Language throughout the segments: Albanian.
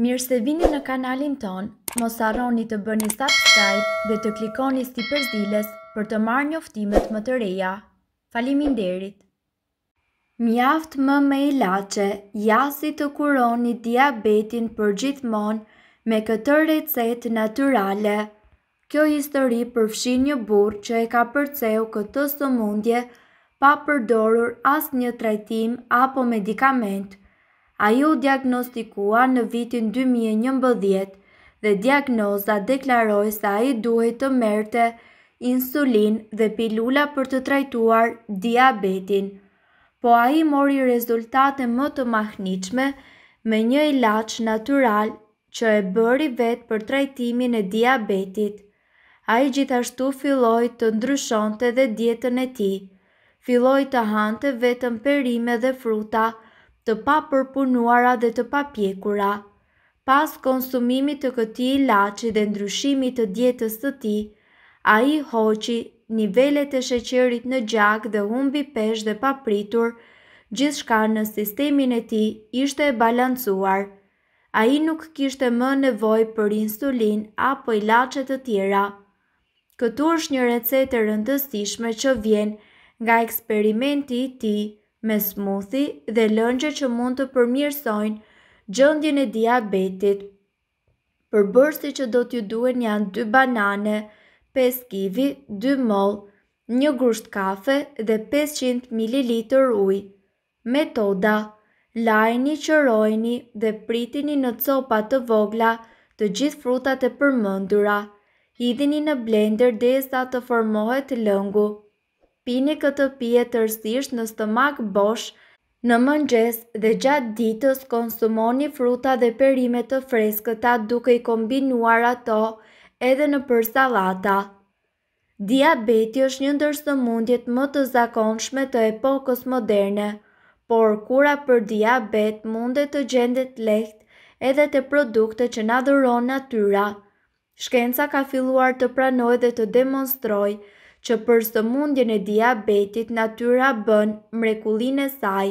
Mirë se vini në kanalin ton, mos arroni të bëni subscribe dhe të klikoni sti përzilës për të marrë një më të reja. Falimin derit! Mjaft më me i jasi të kuroni diabetin për gjithmon me këtë recetë naturale. Kjo histori përfshin një burë që e ka përceu këtë së mundje pa përdorur as një trajtim apo medikamentë. A ju diagnostikua në vitin 2011 dhe diagnoza deklaroj se a i duhet të merte insulin dhe pilula për të trajtuar diabetin. Po a i mori rezultate më të mahnichme me një ilaq natural që e bëri vetë për trajtimin e diabetit. A i gjithashtu filloj të ndryshonte dhe dietën e ti, filloj të hante vetëm perime dhe fruta, të pa përpunuara dhe të pa pjekura. Pas konsumimit të këti i laci dhe ndryshimit të djetës të ti, a i hoqi nivellet e sheqerit në gjak dhe humbi pesh dhe papritur, gjithë shka në sistemin e ti ishte e balancuar. A i nuk kishte më nevoj për insulin apo i lacet të tjera. Këtu është një recetë rëndësishme që vjen nga eksperimenti i ti, me smuthi dhe lëngje që mund të përmirësojnë gjëndjen e diabetit. Për që do t'ju duen janë 2 banane, 5 kivi, 2 mol, 1 grusht kafe dhe 500 ml uj. Metoda Lajni, qërojni dhe pritini në copa të vogla të gjithë frutat e përmëndura. Hidhini në blender dhe sa të formohet lëngu. Pini këtë pije të në stomak bosh, në mëngjes dhe gjatë ditës konsumoni fruta dhe perime të freskëta duke i kombinuar ato edhe në për salata. Diabeti është një ndër mundjet më të zakonshme të epokës moderne, por kura për diabet mundet të gjendet leht edhe të produkte që nga dhuron natyra. Shkenca ka filluar të pranoj dhe të demonstroj që për së e diabetit natyra bën mrekullin e saj.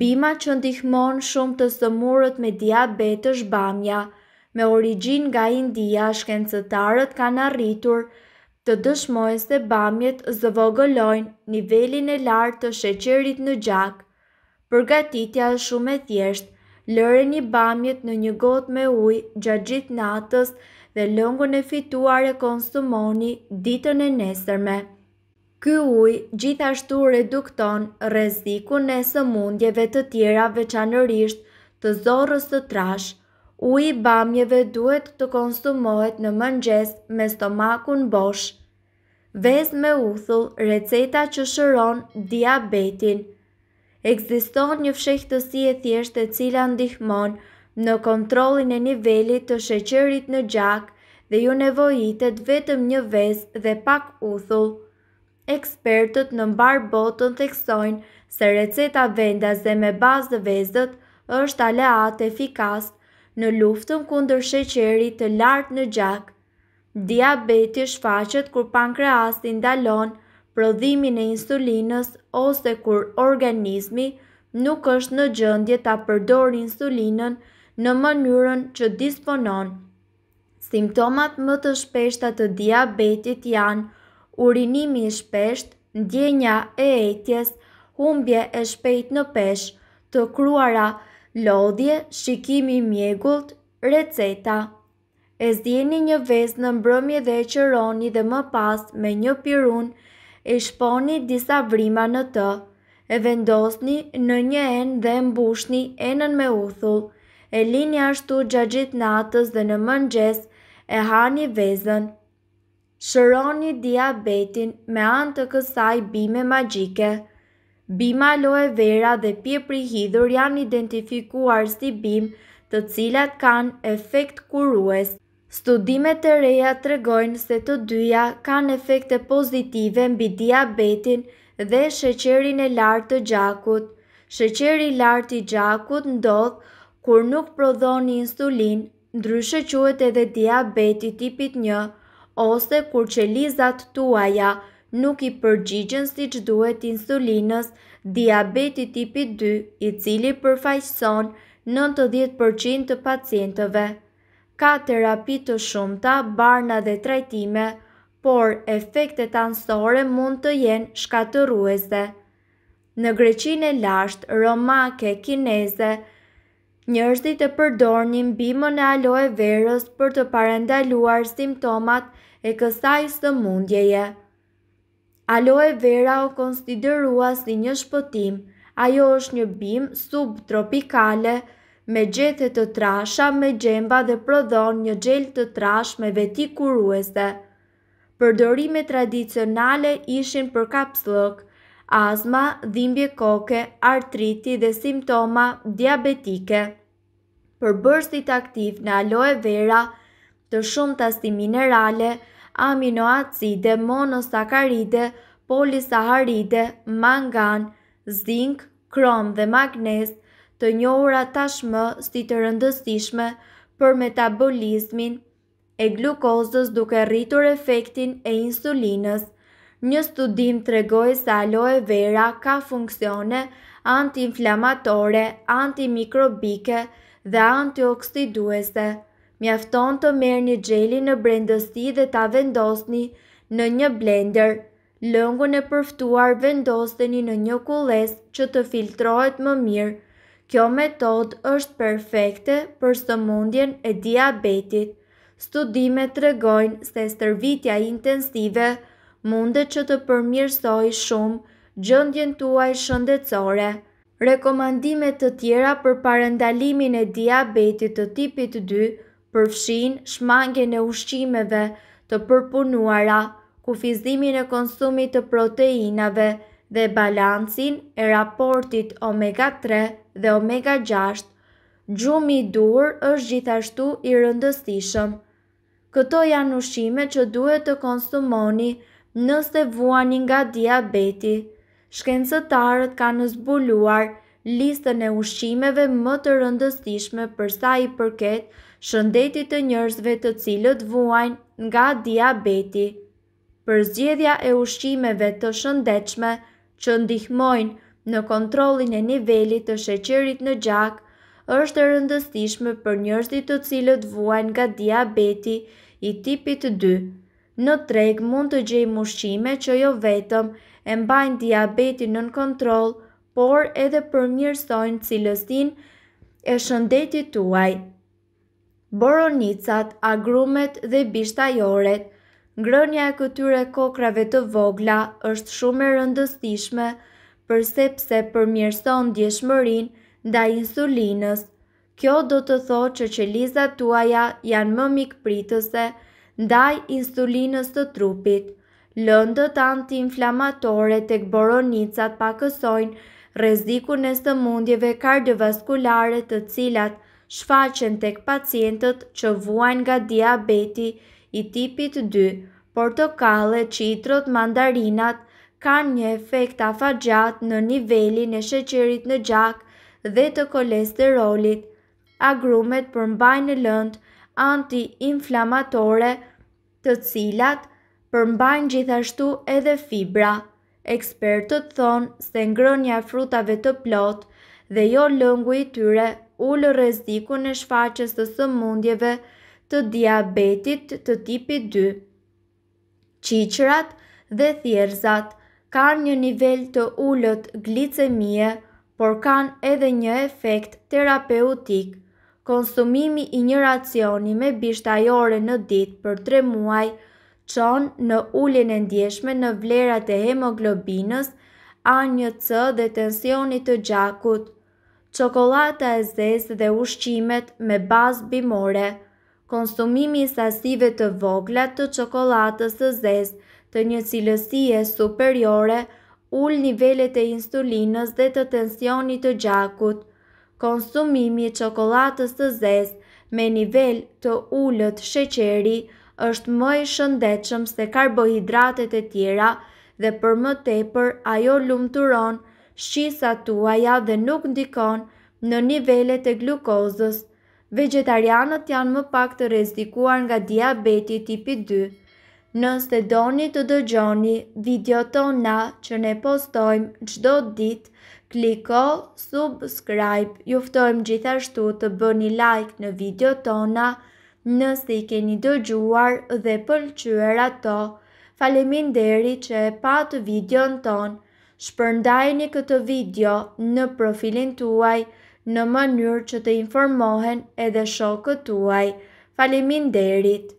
Bima që ndihmon shumë të sëmurët me diabet është bamja, me origin nga India shkencëtarët kanë arritur të dëshmojnë se bamjet zëvogëlojnë nivelin e lartë të sheqerit në gjak. Përgatitja është shumë e thjeshtë, lëre një bamjet në një gotë me ujë gjatë gjithë natës dhe lëngën e fituar e konsumoni ditën e nesërme. Ky uj gjithashtu redukton reziku në sëmundjeve të tjera veçanërisht të zorës të trash. Uj i bamjeve duhet të konsumohet në mëngjes me stomakun bosh. Vez me uthull receta që shëron diabetin. Egziston një fshehtësi e e cila ndihmonë në kontrolin e nivelit të sheqerit në gjak dhe ju nevojitet vetëm një vezë dhe pak uthull. Ekspertët në mbarë botën theksojnë se receta vendas dhe me bazë dhe vezët është aleat efikas në luftën kundër sheqerit të lartë në gjak. Diabeti shfaqet kur pankreasin dalon prodhimin e insulinës ose kur organizmi nuk është në gjëndje ta përdor insulinën në mënyrën që disponon. Simptomat më të shpeshta të diabetit janë urinimi i shpesht, ndjenja e etjes, humbje e shpejt në pesh, të kruara, lodhje, shikimi i mjegullt, receta. E zdjeni një vez në mbrëmje dhe e qëroni dhe më pas me një pirun, e shponi disa vrima në të, e vendosni në një enë dhe mbushni enën me uthullë, e lini ashtu gjagjit natës dhe në mëngjes e hani vezën. Shëroni diabetin me antë të kësaj bime magjike. Bima loe vera dhe pje prihidhur janë identifikuar si bim të cilat kanë efekt kurues. Studimet e reja të regojnë se të dyja kanë efekte pozitive mbi diabetin dhe shëqerin e lartë të gjakut. Shëqeri lartë i gjakut ndodhë kur nuk prodhoni insulin, ndryshe quet edhe diabeti tipit 1, ose kur qelizat tuaja nuk i përgjigjen si që duhet insulinës, diabeti tipit 2, i cili përfajson 90% të pacientëve. Ka terapi të shumëta, barna dhe trajtime, por efektet ansore mund të jenë shkatëruese. Në greqin e lasht, romake, kineze, njërzit të përdornin bimën e aloe verës për të parendaluar simptomat e kësaj së mundjeje. Aloe vera o konsiderua si një shpotim, ajo është një bim subtropikale me gjete të trasha me gjemba dhe prodhon një gjel të trash me veti kuruese. Përdorime tradicionale ishin për kapslëkë, azma, dhimbje koke, artriti dhe simptoma diabetike. Përbërësit aktiv në aloe vera, të shumë të si minerale, aminoacide, monosakaride, polisaharide, mangan, zinc, krom dhe magnez, të njohura tashmë si të rëndësishme për metabolizmin e glukozës duke rritur efektin e insulinës, një studim të regoj se aloe vera ka funksione anti-inflamatore, antimikrobike dhe antioksiduese. Mjafton të merë një gjeli në brendësi dhe ta vendosni në një blender. Lëngun e përftuar vendosteni në një kules që të filtrohet më mirë. Kjo metod është perfekte për sëmundjen e diabetit. Studime të regojnë se stërvitja intensive mundet që të përmirësoj shumë gjëndjen tuaj shëndecore. Rekomandimet të tjera për parendalimin e diabetit të tipit 2 përfshin shmange në ushqimeve të përpunuara, kufizimin e konsumit të proteinave dhe balancin e raportit omega 3 dhe omega 6, gjumi dur është gjithashtu i rëndësishëm. Këto janë ushqime që duhet të konsumoni Nëse vuani nga diabeti, shkencëtarët kanë zbuluar listën e ushqimeve më të rëndësishme për sa i përket shëndetit të njerëzve të cilët vuajnë nga diabeti. Përzgjedhja e ushqimeve të shëndetshme që ndihmojnë në kontrollin e nivelit të sheqerit në gjak është e rëndësishme për njerëzit të cilët vuajnë nga diabeti i tipit 2. Në treg mund të gjej mushqime që jo vetëm e mbajnë diabetin nën kontrol, por edhe përmirësojnë cilëstin e shëndetit tuaj. Boronicat, agrumet dhe bishtajoret Ngrënja e këtyre kokrave të vogla është shumë e rëndësishme përsepse përmirëson djeshmërin nda insulinës. Kjo do të thotë që qelizat tuaja janë më mikpritëse pritëse, ndaj insulinës të trupit. Lëndët anti-inflamatore të këboronicat pakësojnë rezikun e së mundjeve kardiovaskulare të cilat shfaqen të këpacientët që vuajnë nga diabeti i tipit 2, portokale, qitrot, mandarinat, kanë një efekt afagjat në nivelin e sheqerit në gjak dhe të kolesterolit. Agrumet përmbajnë lëndë anti-inflamatore të të cilat përmbajnë gjithashtu edhe fibra. Ekspertët thonë se ngrënja e frutave të plotë dhe jo lëngu i tyre ullë rreziku në shfaqës të sëmundjeve të diabetit të tipi 2. Qicrat dhe thjerzat kanë një nivel të ullët glicemie, por kanë edhe një efekt terapeutik konsumimi i një racioni me bishtajore në dit për 3 muaj, qonë në ullin e ndjeshme në vlerat e hemoglobinës, a një cë dhe tensionit të gjakut, qokolata e zezë dhe ushqimet me bazë bimore, konsumimi i sasive të vogla të qokolatas së zezë të një cilësie superiore, ull nivellet e insulinës dhe të tensionit të gjakut, konsumimi qokolatës të zezë me nivel të ullët sheqeri është më i shëndechëm se karbohidratet e tjera dhe për më tepër ajo ronë, shqisa tuaja dhe nuk ndikon në nivellet e glukozës. Vegetarianët janë më pak të rezikuar nga diabeti tipi 2. Nëse doni të dëgjoni video tona që ne postojmë gjdo ditë Kliko subscribe, juftojmë gjithashtu të bëni like në video tona, nësi i keni dëgjuar dhe pëlqyër ato. Falemin deri që e patë video në tonë, shpërndajni këtë video në profilin tuaj në mënyrë që të informohen edhe shokët tuaj. Falemin derit!